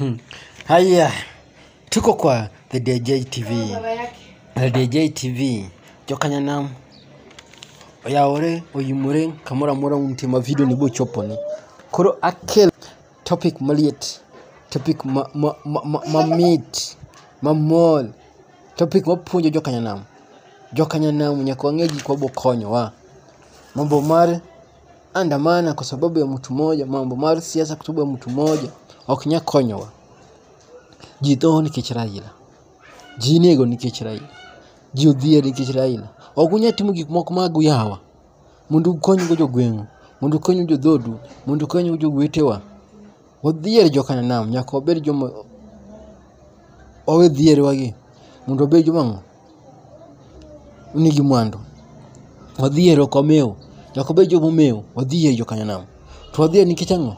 Hmm. Haya, tuko kwa The DJ TV. The DJ TV. Jokanya nam. Yaore oyimure kamura mura umtima video ni buchopona. Koro akel topic maliet. Topic ma ma ma ma, meat. Ma mall. Topic mapunjo jokanya nam. Jokanya nam nyakwangeji kwa bokonyo wa. Mambo mare andamana kwa sababu ya mtu mmoja, mambo mare siasa kwa sababu ya mtu mmoja. ok nyal konyowa. Ji tho nikech Raila. Ji inego nikech Raila. Ji odhier nikech Raila. Ok unyal timo gik moko mag yawa mondo ukony go jogweng'u, mondo ukony go jodhodu, mondo ukony go jogwetewa. Wadhier jo Kanam, nyaka wabed joma owe dhierwa gi mondo wabed joma ang'o? Nigi mwandu. Wadhier ok wamew. Nyaka wabed joma omew. Wadhier jo Kanam. To wadhier nikech ang'o?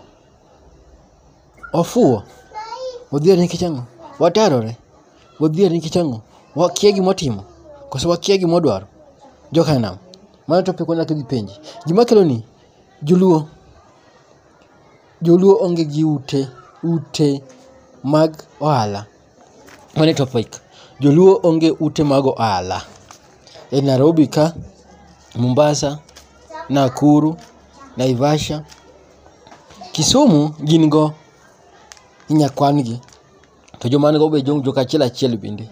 ofuo odhier nikech ang'o? Watarore, odhier nikech ang'o? Wakia gima motimo koso wakia gima jokanam Joka e nam, mano to pek wanyaka dhi penji. Gima kelo ni, joluo, joluo onge gi ute, ute mag ohala. Mano e topic to pek. Joluo onge ute mag ohala. E Nairobi ka, Mombasa, Nakuru, Naivasha, Kisumu gin go inya kwangi to jomango be jong joka achiel achiel bende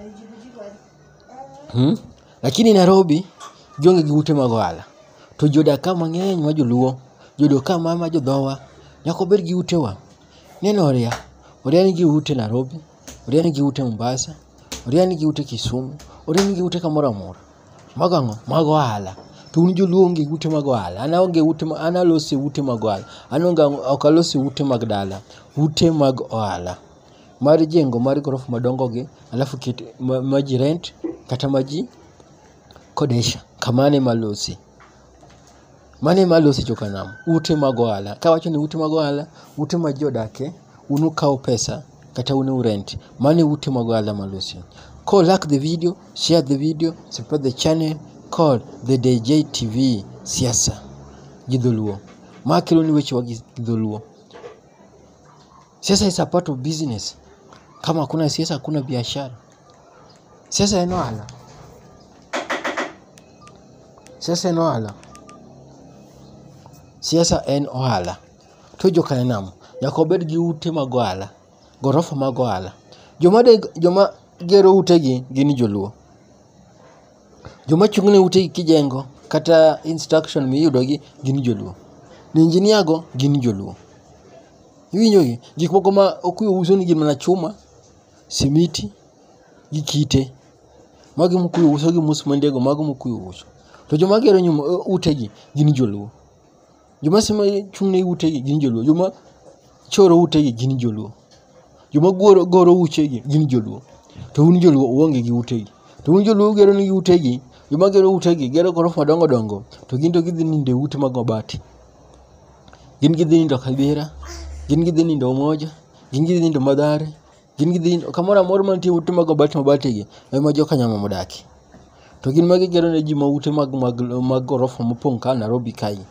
hmm? lakini Nairobi gionge gi ute mag ohala to jodaka mang'eny ma joluo jodak ka ma jodhowa nyaka obed gi utewa neno oria oria nigi ute Nairobi oria nigi ute Mombasa oria nigi ute Kisumu oria nigi ute kamoro amora mago ang'o mag ohala to un joluo onge ute mag ohala an ute ma an alose ute mag ohala an onge ok alose ute mag dala ute mag ohala mar jengo mar gorofa madongo gi alafu ket maji rent kata maji kodesha kamano ema alose mano ema alose jokanam ute mag ohala kawacho ni ute mag ohala ute ma ji odake un ukawo pesa kata un urent mano e ute mag ohala malosi ko like the video share the video subscribe the channel called the DJTV siasa Gidholuo. ni wechi wa Gidholuo. Siasa is a part of business. Kama hakuna siasa hakuna biashara. Siasa ina wahala. Siasa ina wahala. Siasa en ohala. To jokane nam. Nyaka obed gi ute mag ohala. Gorofa mag ohala. Joma, joma gero utegi gin joluo. joma chung' ne ute gi kijengo kata instruction miyudo gi gin joluo ninjinia go gin joluo iwinjo gi gik moko ma okuyo uso ni gin mana chuma simiti gi kite mago mokuyo uso gi musmondego mago mokuyo uso to joma gero nyuma e, utegi gin joluo joma sima chung' ne utegi gin joluo joma choro utegi gin joluo joma goro uchegi gin joluo to un joluo uonge gi utegi to un joluo ugero ni gi utegi joma gero utegi gero gorofa madongo dongo to gin to gidhi nindo e ute mag mabati gin gidhi nindo kabira gin gidhi nindo umoja gin gidhi nindo madhare gin gidhi nindo kamoro amora mantie ute mag mabati mabati gi ema jokanyama modaki to gin magigero ne ji maute mag mag mag gorofa mopong' ka Nairobi kae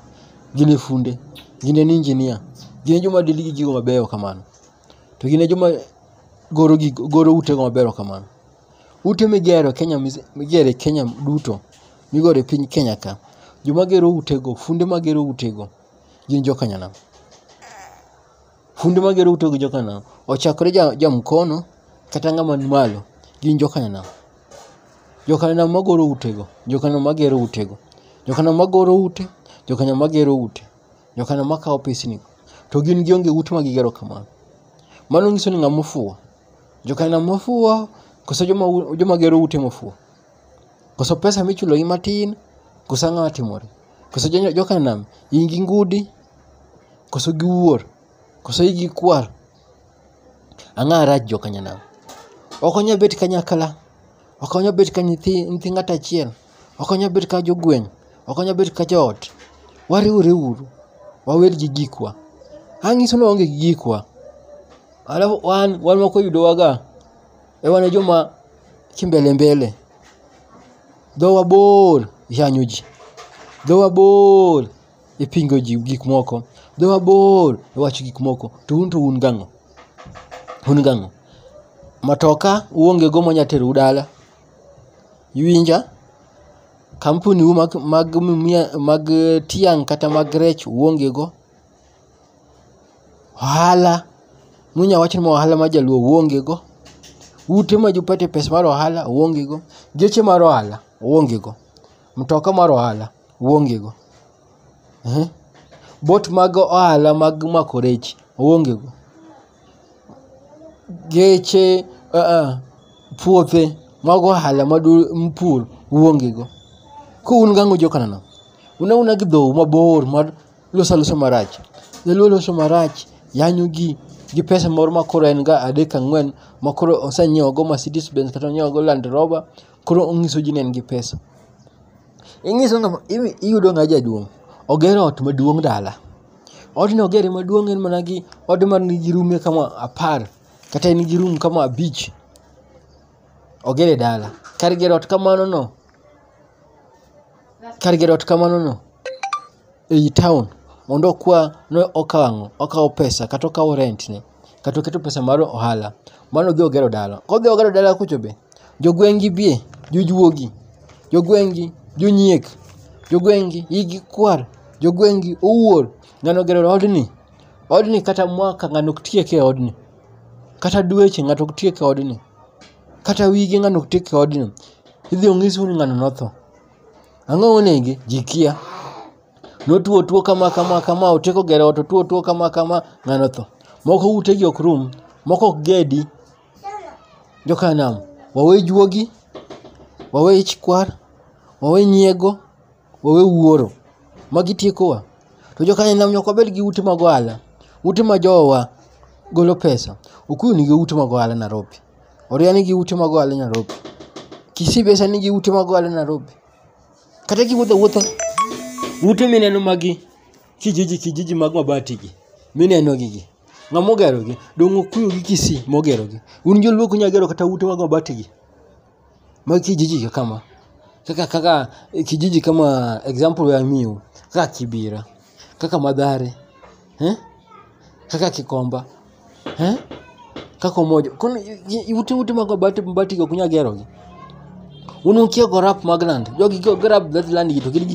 gine funde gine ni injinia gine joma dili gi gigo mabeyo kamano to gine joma goro gigo goro utego mabero kamano Ute migero Kenya migere Kenya duto migore piny Kenya ka. Joma gero utego, funde magero utego gin joka nyana. Funde magero utego gin joka nyana. Ochakore ja, ja mkono kata ng'ama ni malo gin joka nyana. Joka nyana magoro utego, joka nyana magero utego. Joka nyana magoro ute, joka nyana magero ute. Joka nyana makao pesni. To gin gionge ute magigero kamano. Mano nyiso ni ng'ama ofuo. Joka nyana mofuo Koso joma, joma gero ute mofuo. Koso pesa michulo gi matin. Koso ang'o matimore. Koso joka nam. Ingi ngudi. Koso giwuor. Koso igi kwar. Ang'a rach joka nyanam. Ok onya bet kanyakla. Ok onya bet ka nyithi, nyithi ng'ato achiel. Ok onya bet ka jogweng'. Ok onya bet ka joot. Wariwre uru. Wawed gi gikwa. Ang'iso ni waonge gi gikwa. Alafu wan wan wakoyudowaga ewa ne joma kimbele mbele dhowa bor yanyo ji dhowa bor ipingo ji gik moko dhowa bor iwacho gik moko to un to un gang'o un gang'o matoka uonge go manya tero u dala iwinja kampuni u mag, mag, mag tiang' kata mag rech uonge go ohala munya wacho ni ma ohala ma jaluo uonge go ute ma jopate pesa mar ohala uonge go, geche mar ohala uonge go, mtoka mar ohala uonge go, eh, bot mag ohala mag mako rech uonge go, geche uh, uh, puothe mag ohala madu mpur uonge go. Kuun gango joka nano, una una gidhou mabor mar loso aloso marach, jaluo loso marach, yanyo gi gi pesa moro makoro en ga adek ang'wen makoro osenyiewo go Mercedes Benz kata onyiewo go Land Rover koro onyiso ji ni en gi pesa. Inyiso ng'a iyudo ng'a jaduong' ogero ot maduong' dala. Odno ogere maduong' en mana gi ode ma nigi rume kama apar kata en gi rum kama abich ogere dala. Kar gero ot kamano no kar gero ot kamano no ei town mondo okwa ni okang' okawo pesa kata okawo rent ne kata oketo pesa mar ohala mondo odhi ogero dala. Kodhi ogero dala kucho be, jogweng' gi bie, jojuogi, jogweng' gi jonyiek, jogweng' gi igi kwar, jogweng' gi owuor. Ng'ano ogero odni, odni kata mwaka ng'ano ok tieke e odni. Kata dweche ng'ato ok tieke e odni. Kata wige ng'ano ok tieke e odni. Idhi ong'isu ni ng'ano notho. Ang'o monege? Ji kia. notuo tuo kama kama kama oteko gere ot otuo tuo kama kama ng'ano tho moko utegi ok rum moko ok gedi jokanam wawe juogi wawe ichkwar wawe nyiego wawe wuoro magitiekowa to jokanam nyoko wabed gi ute mag ohala ute ma jowa golo pesa ukuyu nigi ute mag ohala narobi oria nigi ute mag ohala narobi kisibesa nigi ute mag ohala narobi kata giwuotho wuotho Ute mineno magi kijiji kijiji mag mabatigi minenogi ng'ama ogerogi dong' Okuyo gi Kisii mogerogi. Un joluo ok unyal gero kata ute mag gi. mag kijiji ka kama kaka kaka eh, kijiji kama example miu. kaka Kibira kaka Mathare eh, kaka Kikomba eh, kaka moja. kono ute ute mag mabati mabati ok unyal gerogi. Un ukia go rap mag land jogi go rap that land gi to gin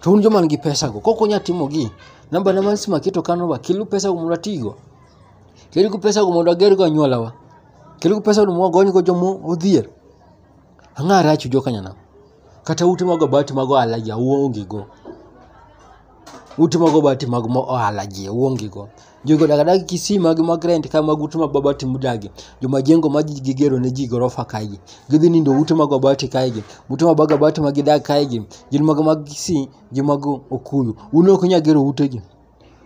chuun joma nigi pesago timo gi namba ne mansi maketo kanowa keluru pesago mondo watigo keluru pesago mondo wagergo anyuolawa keluru pesago mondo wagonygo joma odhier ang'a rach ujo kanyana kata ute mago bati mago alaja gi go ute mag mabati mag ohala ji uonge go. Jogo odak adaka gi Kisii mag mag rent ka mag ute mag mabati mudage. Joma jengo ma ji gigero ne ji gorofa kae gi. Gidhi nindo ute mag mabati kae gi. Ute mag mabati mag gidak kae gi. Gin mag mag Kisii, gin mag Okuyu. Un ok unyal gero ute gi.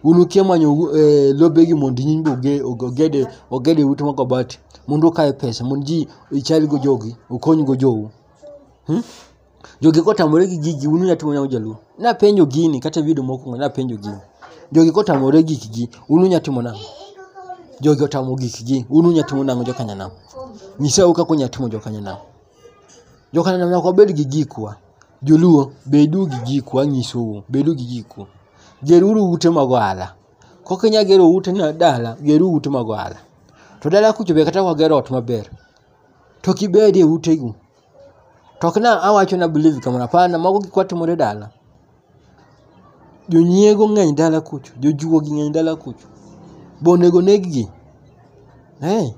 Un ukia manyo e, lobe gi mondo nyiny be uge, ogede, ogede ute mag mabati. Mondo ukaye pesa. Mondo ji ichal go jogi. Ukony go jou. Hmm? Jogi kotamore gi gigi un unya timo nyango jaluo. Napenjo gini kata video mokwongo napenjo gini. Jogi kotamore gik gi un unya timo nang'o? Jogi otamo gik gi un unya timo nang'o joka nyanam? Nyisau kaka unya timo joka nyanam. Joka nyanam nyaka wabed gi gikwa. Joluo bedu gi gikwa nyisou bedu gi gikwa. Geruru ute mag ohala. Koka inya gero ute na dala geru ute mag ohala. To dala kucho be kata wagero ot maber. To kibede utego To ok na awacho na believe kamano. Apana, mago gik matimore dala. Jonyiego ng'eny dala kucho. Jojuogi ng'eny dala kucho. Be onego neg gi? Eh.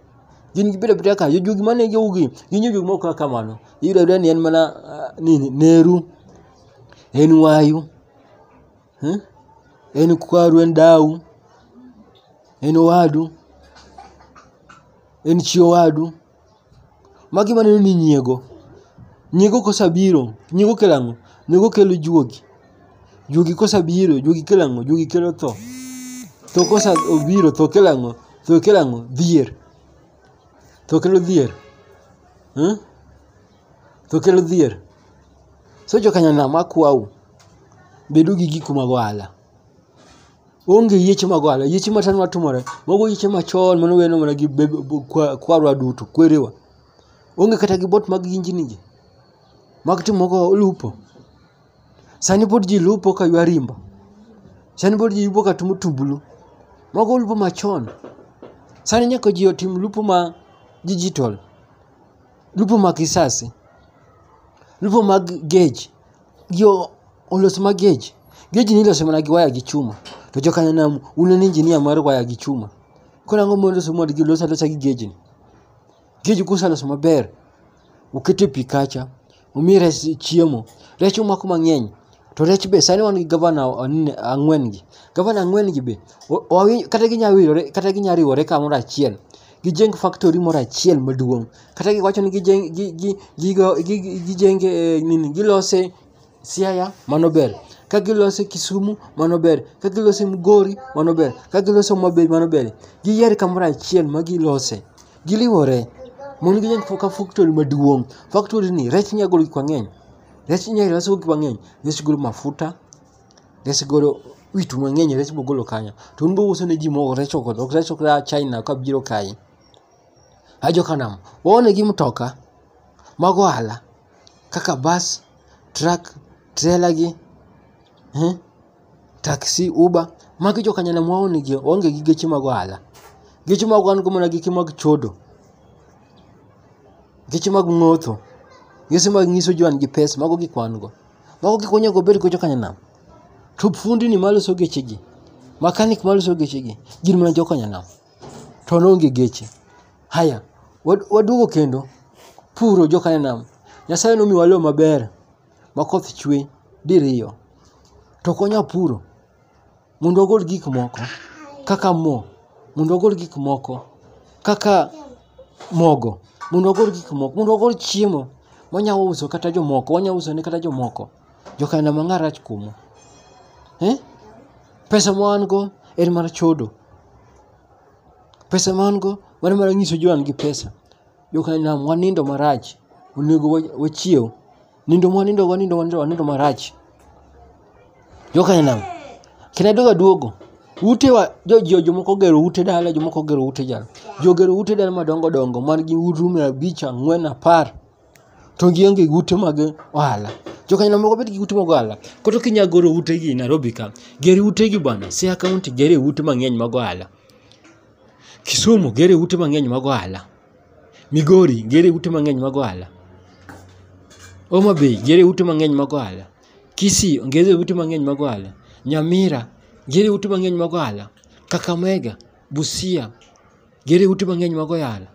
Gin gibedo abeda ka. Jojuogi manege ugi. Gin jojuogi moko kamano. Iyudo abeda ni en mana uh, nini, Neru. En Wayu. Eh? En Kwaru. En Dau. En Owadu. En Chiowadu. Magi maneno ni nyiego. Eh? Nyigo kosabiro, nyigo kelo ang'o? Nyigo kelo juogi. Juogi kosabiro, juogi kelo ang'o? Juogi kelo tho. Tho kosabiro, tho kelo ang'o? Tho kelo ang'o? Dhier. Tho kelo dhier. Eh? Tho kelo dhier. So jokanyana makwau, bedo gi giko mag ohala. Onge yieche mag ohala. Yieche matano matumore. Mago yieche machon manowene mana gi kwarwa duto, kwerewa. Onge kata gi bot mag injini gi. Makti moko lupo. Sani pod ji lupo ka ywa rimba. Sani pod ji lupo ka tumo tubulu. Moko lupo machon. Sani nyako ji otim lupo ma digital. Lupo ma kisasi. Lupo mag gauge. Yo olos ma gauge. Gauge ni iloso mana gi waya gi chuma. To jokanyo nam un en injinia mar waya gi chuma. Koro ang'o moloso mondo gilos alosa gi gauge ni. Gauge kuseloso maber. Ukete pi kacha omi rech chiemo rech omako mang'eny to rech be sani wan gi gavana ang'wen gi gavana ang'wen gi be kata ginyawirore kata ginyariwore kamoro achiel gijeng factory moro achiel maduong' kata giwacho ni gijenge eh, nini gilose siaya mano ber ka gilose kisumu mano ber ka gilose mgori mano ber ka gilose mabe mano ber giyier kamoro achiel ma gilose giliwore mon gi nyaka ka factory maduong' factory ni rech nya golo gik mang'eny rech nya loso gik mang'eny rech golo mafuta rech golo wit mang'eny rech bogolo kanya to un bouso ne ji moko rech ogolo ok rech okra china kabiro kae ajo kanam waone gi mtoka mag ohala kaka bas truck trela gi eh? taxi uber magi jokanyanam waonegi waonge gi geche mag ohala geche mag wan go mana geche mag chodo geche mag ng'otho geche mag nyiso jo an gi pesa mago gik wan go mago gik wanyago bed go joka nyanam to fundi ni maloso geche gi makanik maloso geche gi gin mana joka nyanam to noonge geche haya waduogo kendo puro joka nyanam nyasaye nomiwa lo maber makoth chwe diriyo to konya puro mondo wagol gik moko kaka mo mondo wagol gik moko kaka mogo mondo ogol gik moko mondo ogol chiemo wanya uso kata jomoko wanya uso ne kata jomoko jokanda mang'arach kumo eh? pesa ma wan go en mar chodo pesa ma wan go wan mar nyiso jowan gi pesa jokanam wanindo marach onego wachiew nindo mwanindo wanindo wanindo wanindo marach jokanam kenadogaduogo utewa jojo jomoko gero ute dala jomoko gero ute jalo jogero ute dala madongo dongo man gi uru mia abich ang'wen apar to gionge gi ute mag ohala jokanyalo moko bed gi ute mag ohala koto kinya goro ute gi narobi ka geri ute gi bwana sia kaunti gere ute mang'eny mag ohala kisumu gere ute mang'eny mag ohala migori gere ute mang'eny mag ohala omabey gere ute mang'eny mag ohala kisi ongeze ute mang'eny mag ohala nyamira gere ute mang'eny mag ohala kakamega busia gere ute mang'eny mag ohala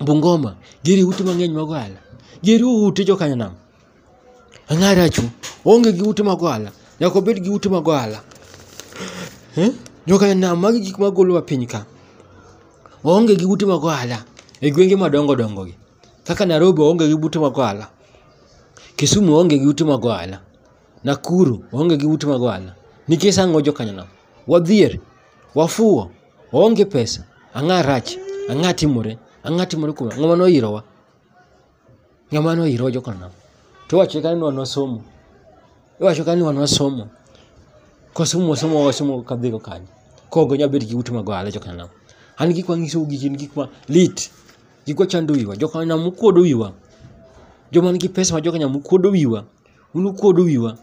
bungoma gere ute mang'eny mag ohala gere ute jokanyanam ang'arachu onge gi ute mag ohala nyaka obed gi ute mag ohala eh? jokanyanam magi gik magolowa piny ka onge gi ute mag ohala e gwenge madongo dongo gi kaka narobi onge gi ute mag ohala kisumu onge gi ute mag ohala nakuru onge gi ute mag ohala nikech ang' jokanyono wadhier, wafuo waonge pesa, ang'a rach, ang'a timore, ang'a timore kuom ng'ama noirowa. Ng'ama noirowa jokanyono. To iwacho kanyo ni wan wasomo. Iwacho kanyo ni wan wasomo. Kosomo wasomo wasomo kadhigo kanyo. Kogo nyabet gi ute mag ohala jokanyono. An gik wang'isou gi gin gik ma lit. Gik wachando wiwa. Jokanyono mukuodo wiwa. Joma nigi pesa ma jokanyono mukuodo wiwa. Un ukuodo wiwa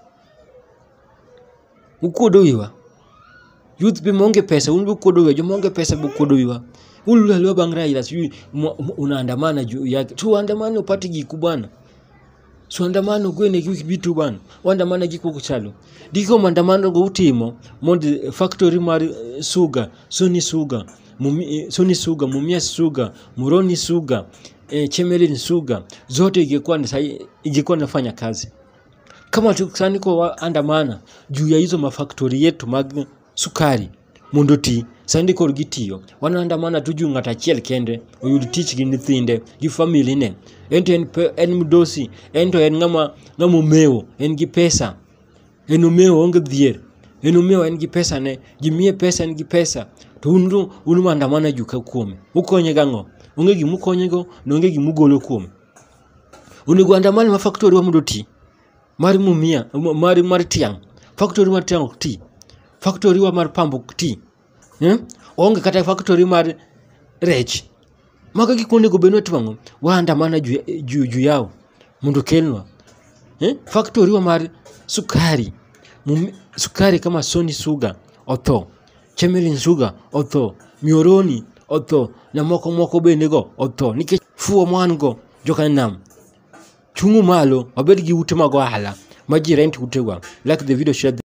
bukwodo wiwa youth bi maonge pesa un bukwodo wiwa joma onge pesa bukwodo wiwa ululaliwa bangra ila sijui unaandamana juu yake tu tuandamane upate giku bwana suandamano gwene giku bitu bwana wandamana giku kuchalo diko mandamano go utimo mondi factory mar eh, suga suni suga mumi, eh, soni suga mumia suga muroni suga e, eh, ni suga zote igekuwa igekuwa nafanya kazi kama tukusaniko wa andamana juu ya hizo mafaktori yetu mag sukari mondo ti sandiko gitiyo wanaandamana tu juu ng'ato achiel kende oyud tich gi nyithinde gi famili ne en to en mdosi en to en ng'ama ng'ama omewo en gi pesa en omewo onge dhier en omewo en gi pesa ne gimie pesa en gi pesa to un un maandamana juu ka kuome ukonye ga ng'o onge gimukonyego nonge gimugolo kuome onego andamana mafaktori wa mondo ti mari mumia mari mari tiang factory mar tiang ok ti factory wa mar pambo ok ti eh? onge kata factory mar rech mago gik monego bed watwang'o waandamana juu ju, ju yao mundu kenwa eh? factory wa mar sukari Mum, sukari kama soni suga otho Chemelin suga otho Mioroni otho na moko moko bende go otho nikech fuo mwan go joka nam chungu malo wabed gi ute mag ohala ma ji rent utego like the video shared